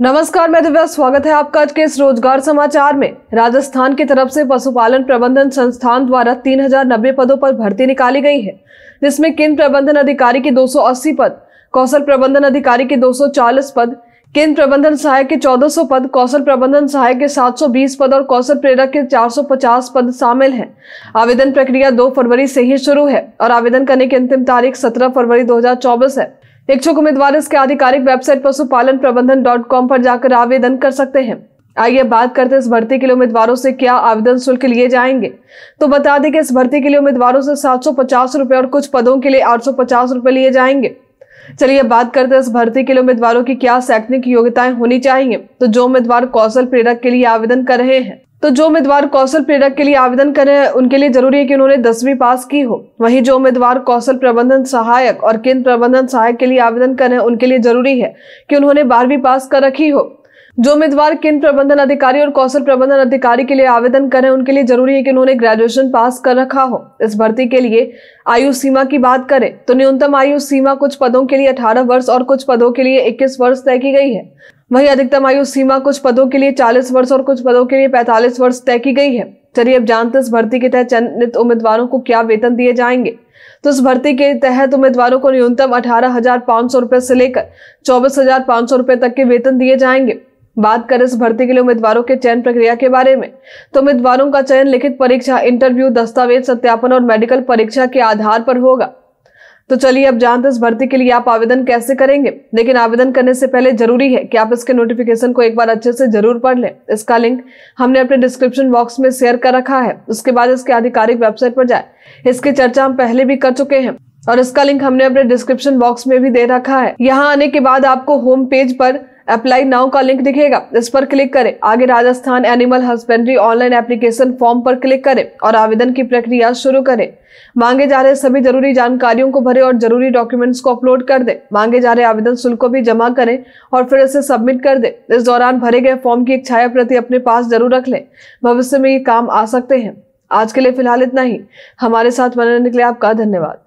नमस्कार मैं दिव्या स्वागत है आपका आज के इस रोजगार समाचार में राजस्थान की तरफ से पशुपालन प्रबंधन संस्थान द्वारा तीन हजार नब्बे पदों पर भर्ती निकाली गई है जिसमें किन प्रबंधन अधिकारी के 280 पद कौशल प्रबंधन अधिकारी के 240 पद केंद्र प्रबंधन सहायक के 1400 पद कौशल प्रबंधन सहायक के 720 पद और कौशल प्रेरक के 450 पद शामिल हैं आवेदन प्रक्रिया 2 फरवरी से ही शुरू है और आवेदन करने की अंतिम तारीख 17 फरवरी 2024 है इच्छुक उम्मीदवार इसके आधिकारिक वेबसाइट पशुपालन प्रबंधन डॉट कॉम पर जाकर आवेदन कर सकते हैं आइए बात करते हैं इस भर्ती के लिए उम्मीदवारों से क्या आवेदन शुल्क लिए जाएंगे तो बता दें कि इस भर्ती के लिए उम्मीदवारों से सात सौ पचास रुपए और कुछ पदों के लिए आठ सौ पचास रुपए लिए जाएंगे चलिए बात करते हैं इस भर्ती के लिए उम्मीदवारों की क्या शैक्षणिक योग्यताएं होनी चाहिए तो जो उम्मीदवार कौशल प्रेरक के लिए आवेदन कर रहे हैं तो जो उम्मीदवार कौशल प्रेरक के लिए आवेदन करें उनके लिए जरूरी है कि उन्होंने दसवीं पास की हो वहीं जो उम्मीदवार कौशल प्रबंधन सहायक और केंद्र प्रबंधन सहायक के लिए आवेदन करें उनके लिए जरूरी है कि उन्होंने बारहवीं पास कर रखी हो जो उम्मीदवार केंद्र प्रबंधन अधिकारी और कौशल प्रबंधन अधिकारी के लिए आवेदन करें उनके लिए जरूरी है कि उन्होंने ग्रेजुएशन पास कर रखा हो इस भर्ती के लिए आयु सीमा की बात करें तो न्यूनतम आयु सीमा कुछ पदों के लिए 18 वर्ष और कुछ पदों के लिए 21 वर्ष तय की गई है वहीं अधिकतम आयु सीमा कुछ पदों के लिए 40 वर्ष और कुछ पदों के लिए 45 वर्ष तय की गई है चलिए अब जानते इस भर्ती के तहत चयनित उम्मीदवारों को क्या वेतन दिए जाएंगे तो इस भर्ती के तहत उम्मीदवारों को न्यूनतम अठारह हजार पाँच सौ से लेकर चौबीस हजार पाँच सौ तक के वेतन दिए जाएंगे बात करें इस भर्ती के लिए उम्मीदवारों के चयन प्रक्रिया के बारे में तो उम्मीदवारों का चयन लिखित परीक्षा इंटरव्यू दस्तावेज सत्यापन और मेडिकल परीक्षा के आधार पर होगा तो चलिए अब जानते हैं इस भर्ती के लिए आप आवेदन कैसे करेंगे लेकिन आवेदन करने से पहले जरूरी है कि आप इसके नोटिफिकेशन को एक बार अच्छे से जरूर पढ़ लें इसका लिंक हमने अपने डिस्क्रिप्शन बॉक्स में शेयर कर रखा है उसके बाद इसके आधिकारिक वेबसाइट पर जाए इसकी चर्चा हम पहले भी कर चुके हैं और इसका लिंक हमने अपने डिस्क्रिप्शन बॉक्स में भी दे रखा है यहाँ आने के बाद आपको होम पेज पर अप्लाई नाउ का लिंक दिखेगा इस पर क्लिक करें आगे Rajasthan animal husbandry online application form पर क्लिक करें और आवेदन की प्रक्रिया शुरू करें मांगे जा रहे सभी जरूरी जानकारियों को भरें और जरूरी डॉक्यूमेंट्स को अपलोड कर दें मांगे जा रहे आवेदन शुल्क को भी जमा करें और फिर इसे सबमिट कर दे इस दौरान भरे गए फॉर्म की एक छाया प्रति अपने पास जरूर रख लें भविष्य में ये काम आ सकते हैं आज के लिए फिलहाल इतना ही हमारे साथ बनने के लिए आपका धन्यवाद